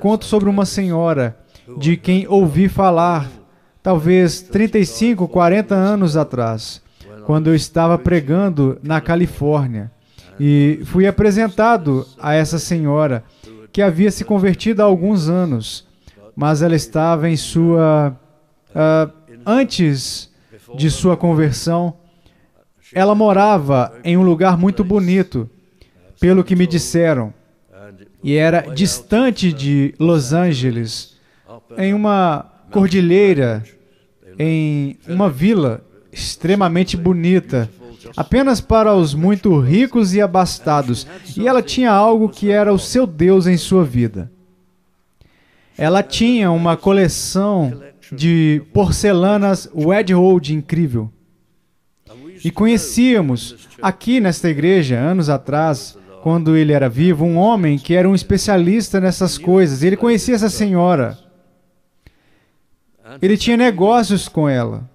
conto sobre uma senhora de quem ouvi falar, talvez 35, 40 anos atrás, quando eu estava pregando na Califórnia. E fui apresentado a essa senhora, que havia se convertido há alguns anos, mas ela estava em sua. Uh, antes de sua conversão, ela morava em um lugar muito bonito, pelo que me disseram e era distante de Los Angeles, em uma cordilheira, em uma vila extremamente bonita, apenas para os muito ricos e abastados, e ela tinha algo que era o seu Deus em sua vida. Ela tinha uma coleção de porcelanas Wedgwood incrível. E conhecíamos aqui nesta igreja, anos atrás, quando ele era vivo, um homem que era um especialista nessas coisas. Ele conhecia essa senhora. Ele tinha negócios com ela.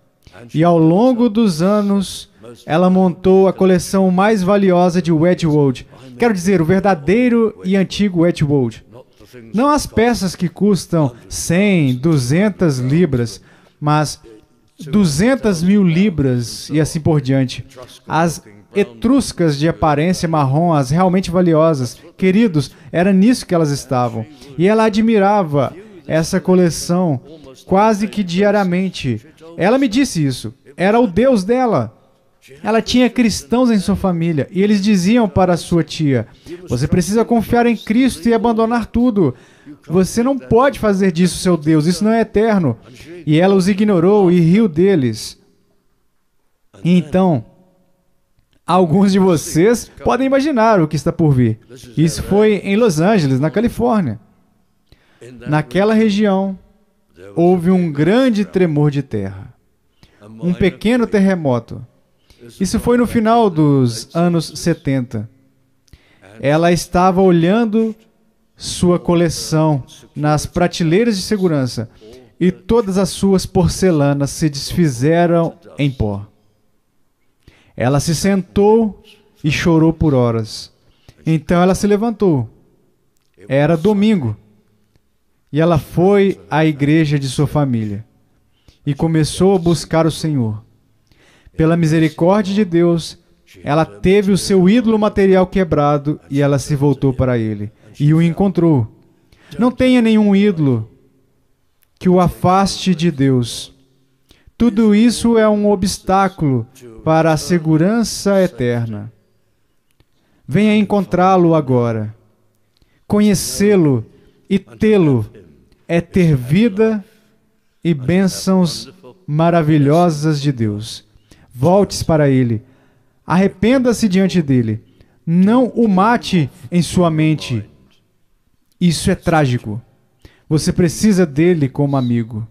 E ao longo dos anos, ela montou a coleção mais valiosa de Wedgwood. Quero dizer, o verdadeiro e antigo Wedgwood. Não as peças que custam 100, 200 libras, mas 200 mil libras e assim por diante. As etruscas de aparência marrom, as realmente valiosas. Queridos, era nisso que elas estavam. E ela admirava essa coleção quase que diariamente. Ela me disse isso. Era o Deus dela. Ela tinha cristãos em sua família e eles diziam para sua tia: Você precisa confiar em Cristo e abandonar tudo. Você não pode fazer disso seu Deus, isso não é eterno. E ela os ignorou e riu deles. E então, Alguns de vocês podem imaginar o que está por vir. Isso foi em Los Angeles, na Califórnia. Naquela região, houve um grande tremor de terra, um pequeno terremoto. Isso foi no final dos anos 70. Ela estava olhando sua coleção nas prateleiras de segurança e todas as suas porcelanas se desfizeram em pó. Ela se sentou e chorou por horas. Então ela se levantou. Era domingo. E ela foi à igreja de sua família e começou a buscar o Senhor. Pela misericórdia de Deus, ela teve o seu ídolo material quebrado e ela se voltou para ele e o encontrou. Não tenha nenhum ídolo que o afaste de Deus. Tudo isso é um obstáculo para a segurança eterna. Venha encontrá-lo agora. Conhecê-lo e tê-lo é ter vida e bênçãos maravilhosas de Deus. Volte para ele. Arrependa-se diante dele. Não o mate em sua mente. Isso é trágico. Você precisa dele como amigo.